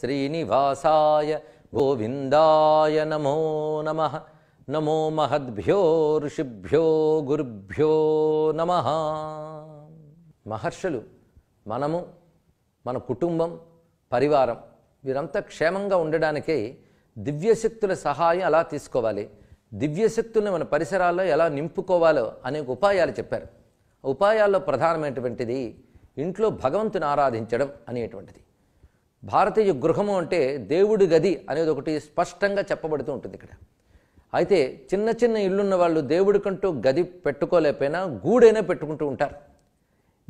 శ్రీనివాసాయ గోవిందాయ నమో నమ నమో మహద్భ్యో ఋషిభ్యో గురుభ్యో నమ మహర్షులు మనము మన కుటుంబం పరివారం వీరంతా క్షేమంగా ఉండడానికే దివ్యశక్తుల సహాయం అలా తీసుకోవాలి దివ్యశక్తుల్ని మన పరిసరాల్లో ఎలా నింపుకోవాలో అనేక ఉపాయాలు చెప్పారు ఉపాయాల్లో ప్రధానమైనటువంటిది ఇంట్లో భగవంతుని ఆరాధించడం అనేటువంటిది భారతీయ గృహము అంటే దేవుడి గది అనేది ఒకటి స్పష్టంగా చెప్పబడుతూ ఉంటుంది ఇక్కడ అయితే చిన్న చిన్న ఇల్లున్న వాళ్ళు దేవుడికంటూ గది పెట్టుకోలేకపోయినా గూడైనా పెట్టుకుంటూ ఉంటారు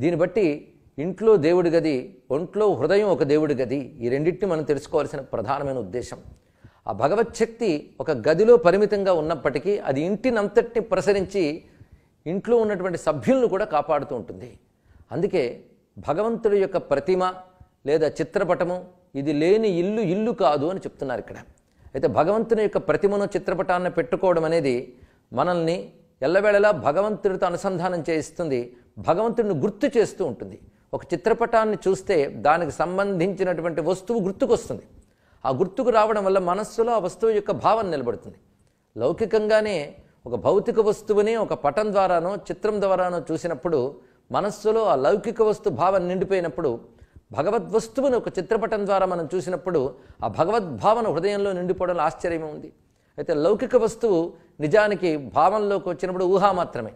దీన్ని బట్టి ఇంట్లో దేవుడి గది ఒంట్లో హృదయం ఒక దేవుడి గది ఈ రెండింటిని మనం తెలుసుకోవాల్సిన ప్రధానమైన ఉద్దేశం ఆ భగవత్ శక్తి ఒక గదిలో పరిమితంగా ఉన్నప్పటికీ అది ఇంటినంతటిని ప్రసరించి ఇంట్లో ఉన్నటువంటి సభ్యులను కూడా కాపాడుతూ ఉంటుంది అందుకే భగవంతుడి యొక్క ప్రతిమ లేదా చిత్రపటము ఇది లేని ఇల్లు ఇల్లు కాదు అని చెప్తున్నారు ఇక్కడ అయితే భగవంతుని యొక్క ప్రతిమను చిత్రపటాన్ని పెట్టుకోవడం అనేది మనల్ని ఎల్లవేళలా భగవంతుడితో అనుసంధానం చేయిస్తుంది భగవంతుడిని గుర్తు చేస్తూ ఉంటుంది ఒక చిత్రపటాన్ని చూస్తే దానికి సంబంధించినటువంటి వస్తువు గుర్తుకొస్తుంది ఆ గుర్తుకు రావడం వల్ల మనస్సులో ఆ వస్తువు యొక్క భావం నిలబడుతుంది లౌకికంగానే ఒక భౌతిక వస్తువుని ఒక పటం ద్వారానో చిత్రం ద్వారానో చూసినప్పుడు మనస్సులో ఆ లౌకిక వస్తు భావం నిండిపోయినప్పుడు భగవద్వస్తువును ఒక చిత్రపటం ద్వారా మనం చూసినప్పుడు ఆ భగవద్భావన హృదయంలో నిండిపోవడంలో ఆశ్చర్యమే ఉంది అయితే లౌకిక వస్తువు నిజానికి భావంలోకి వచ్చినప్పుడు ఊహా మాత్రమే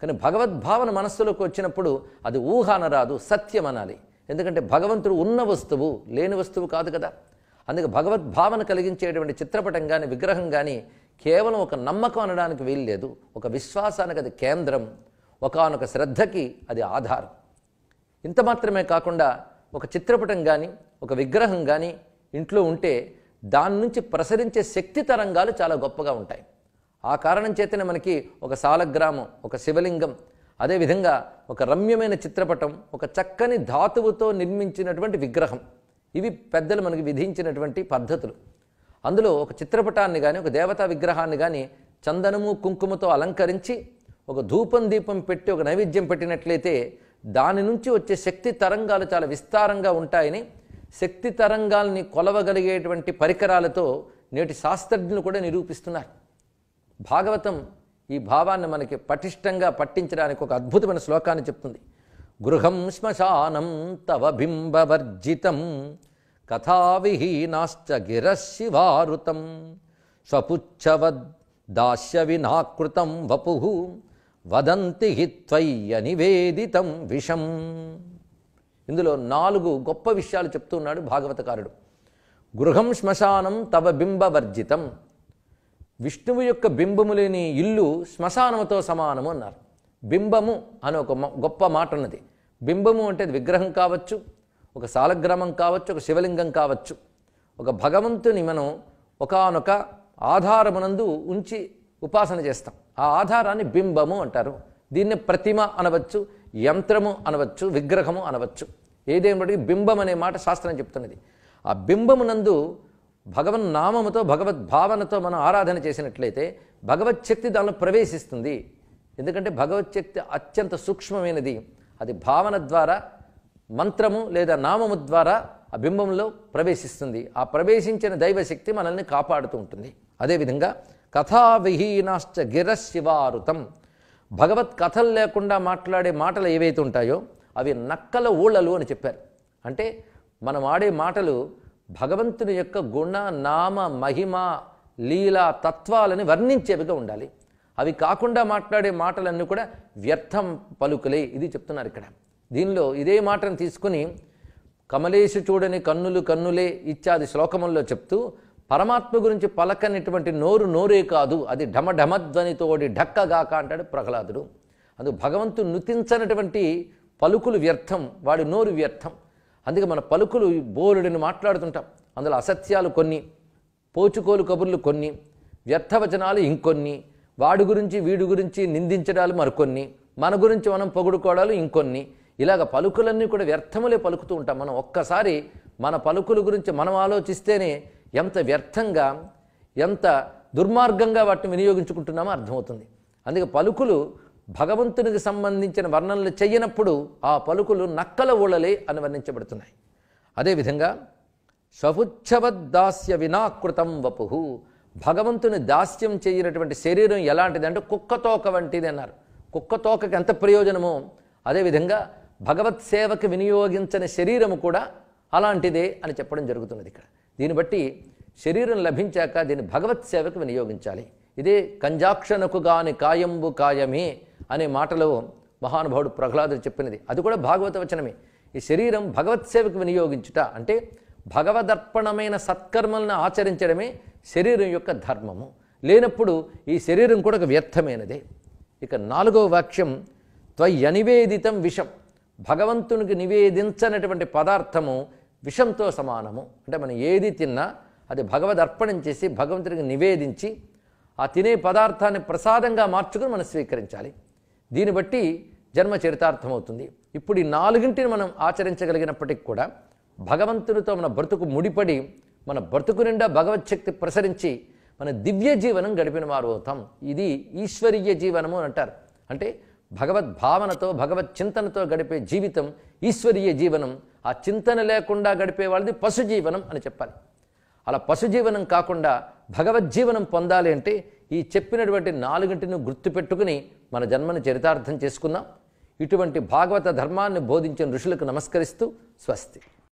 కానీ భగవద్భావన మనస్సులోకి వచ్చినప్పుడు అది ఊహాన రాదు సత్యం అనాలి ఎందుకంటే భగవంతుడు ఉన్న వస్తువు లేని వస్తువు కాదు కదా అందుకే భగవద్భావన కలిగించేటువంటి చిత్రపటం కానీ విగ్రహం కానీ కేవలం ఒక నమ్మకం అనడానికి వీల్లేదు ఒక విశ్వాసానికి అది కేంద్రం ఒకనొక శ్రద్ధకి అది ఆధారం ఇంత మాత్రమే కాకుండా ఒక చిత్రపటం కానీ ఒక విగ్రహం కానీ ఇంట్లో ఉంటే దాని నుంచి ప్రసరించే శక్తి తరంగాలు చాలా గొప్పగా ఉంటాయి ఆ కారణం చేతనే మనకి ఒక సాలగ్రామం ఒక శివలింగం అదేవిధంగా ఒక రమ్యమైన చిత్రపటం ఒక చక్కని ధాతువుతో నిర్మించినటువంటి విగ్రహం ఇవి పెద్దలు మనకి విధించినటువంటి పద్ధతులు అందులో ఒక చిత్రపటాన్ని కానీ ఒక దేవతా విగ్రహాన్ని కానీ చందనము కుంకుమతో అలంకరించి ఒక ధూపం దీపం పెట్టి ఒక నైవేద్యం పెట్టినట్లయితే దాని నుంచి వచ్చే శక్తి తరంగాలు చాలా విస్తారంగా ఉంటాయని శక్తి తరంగాల్ని కొలవగలిగేటువంటి పరికరాలతో నేటి శాస్త్రజ్ఞులు కూడా నిరూపిస్తున్నారు భాగవతం ఈ భావాన్ని మనకి పటిష్టంగా పట్టించడానికి ఒక అద్భుతమైన శ్లోకాన్ని చెప్తుంది గృహం శ్మశానం తవ బింబవర్జితం కథావిహీనాశ్చ గిరశివారుతం స్వపుచ్చవద్ దాస్య వినాకృతం వపు వదంతి హిత్వయ్య నివేదితం విషం ఇందులో నాలుగు గొప్ప విషయాలు చెప్తున్నాడు భాగవతకారుడు గృహం శ్మశానం తవ బింబవర్జితం విష్ణువు యొక్క బింబము లేని ఇల్లు శ్మశానముతో సమానము అన్నారు బింబము అని ఒక గొప్ప మాట ఉన్నది బింబము అంటే విగ్రహం కావచ్చు ఒక సాలగ్రామం కావచ్చు ఒక శివలింగం కావచ్చు ఒక భగవంతుని మనం ఒకనొక ఆధారమునందు ఉంచి ఉపాసన చేస్తాం ఆ ఆధారాన్ని బింబము అంటారు దీన్ని ప్రతిమ అనవచ్చు యంత్రము అనవచ్చు విగ్రహము అనవచ్చు ఏదేమిటి బింబం అనే మాట శాస్త్రం చెప్తున్నది ఆ బింబమునందు భగవన్ నామముతో భగవద్ భావనతో మనం ఆరాధన చేసినట్లయితే భగవత్ శక్తి దానిలో ప్రవేశిస్తుంది ఎందుకంటే భగవత్ శక్తి అత్యంత సూక్ష్మమైనది అది భావన ద్వారా మంత్రము లేదా నామము ద్వారా ఆ బింబంలో ప్రవేశిస్తుంది ఆ ప్రవేశించిన దైవశక్తి మనల్ని కాపాడుతూ ఉంటుంది అదేవిధంగా కథావిహీనాశ్చ గిరశివారుతం భగవత్ కథలు లేకుండా మాట్లాడే మాటలు ఏవైతే ఉంటాయో అవి నక్కల ఊళ్ళలు అని చెప్పారు అంటే మనం ఆడే మాటలు భగవంతుని యొక్క గుణ నామ మహిమ లీల తత్వాలని వర్ణించేవిగా ఉండాలి అవి కాకుండా మాట్లాడే మాటలన్నీ కూడా వ్యర్థం పలుకులే ఇది చెప్తున్నారు ఇక్కడ దీనిలో ఇదే మాటను తీసుకుని కమలేశు చూడని కన్నులు కన్నులే ఇత్యాది శ్లోకముల్లో చెప్తూ పరమాత్మ గురించి పలకనిటువంటి నోరు నోరే కాదు అది ఢమఢమధ్వనితోడి ఢక్కగాక అంటాడు ప్రహ్లాదుడు అందు భగవంతుడు నుతించనటువంటి పలుకులు వ్యర్థం వాడి నోరు వ్యర్థం అందుకే మన పలుకులు బోరుడిని మాట్లాడుతుంటాం అందులో అసత్యాలు కొన్ని పోచుకోలు కబుర్లు కొన్ని వ్యర్థవచనాలు ఇంకొన్ని వాడి గురించి వీడి గురించి నిందించడాలు మరికొన్ని మన గురించి మనం పొగుడుకోవడాలు ఇంకొన్ని ఇలాగ పలుకులన్నీ కూడా వ్యర్థములే పలుకుతూ ఉంటాం మనం ఒక్కసారి మన పలుకుల గురించి మనం ఆలోచిస్తేనే ఎంత వ్యర్థంగా ఎంత దుర్మార్గంగా వాటిని వినియోగించుకుంటున్నామో అర్థమవుతుంది అందుకే పలుకులు భగవంతునికి సంబంధించిన వర్ణనలు చేయనప్పుడు ఆ పలుకులు నక్కల ఊళ్ళలే అని వర్ణించబడుతున్నాయి అదేవిధంగా సపుచ్ఛవద్దాస్య వినాకృతం వపు భగవంతుని దాస్యం చేయనటువంటి శరీరం ఎలాంటిది అంటే కుక్కతోక వంటిది అన్నారు కుక్కతోకకి ఎంత ప్రయోజనమో అదేవిధంగా భగవత్ సేవకు వినియోగించని శరీరము కూడా అలాంటిదే అని చెప్పడం జరుగుతున్నది ఇక్కడ దీన్ని బట్టి శరీరం లభించాక దీన్ని భగవత్ సేవకు వినియోగించాలి ఇది కంజాక్షణకు గాని కాయంబు కాయమే అనే మాటలో మహానుభావుడు ప్రహ్లాదుడు చెప్పినది అది కూడా భాగవత వచనమే ఈ శరీరం భగవత్ సేవకు వినియోగించుట అంటే భగవదర్పణమైన సత్కర్మలను ఆచరించడమే శరీరం యొక్క ధర్మము లేనప్పుడు ఈ శరీరం కూడా ఒక వ్యర్థమైనదే ఇక నాలుగవ వాక్యం త్వయ్యనివేదితం విషం భగవంతునికి నివేదించనటువంటి పదార్థము విషంతో సమానము అంటే మనం ఏది తిన్నా అది భగవద్ అర్పణం చేసి భగవంతుడికి నివేదించి ఆ తినే పదార్థాన్ని ప్రసాదంగా మార్చుకుని మనం స్వీకరించాలి దీన్ని బట్టి జన్మ చరితార్థమవుతుంది ఇప్పుడు ఈ నాలుగింటిని మనం ఆచరించగలిగినప్పటికీ కూడా భగవంతునితో మన బ్రతుకు ముడిపడి మన బ్రతుకు నిండా భగవచ్ఛక్తి ప్రసరించి మన దివ్య జీవనం గడిపిన వారు అవుతాం ఇది ఈశ్వరీయ జీవనము అని అంటారు అంటే భగవద్భావనతో భగవత్ చింతనతో గడిపే జీవితం ఈశ్వరీయ జీవనం ఆ చింతన లేకుండా గడిపే వాళ్ళది పశుజీవనం అని చెప్పాలి అలా పశుజీవనం కాకుండా భగవజ్జీవనం పొందాలి అంటే ఈ చెప్పినటువంటి నాలుగింటిని గుర్తుపెట్టుకుని మన జన్మను చరితార్థం చేసుకుందాం ఇటువంటి భాగవత ధర్మాన్ని బోధించిన ఋషులకు నమస్కరిస్తూ స్వస్తి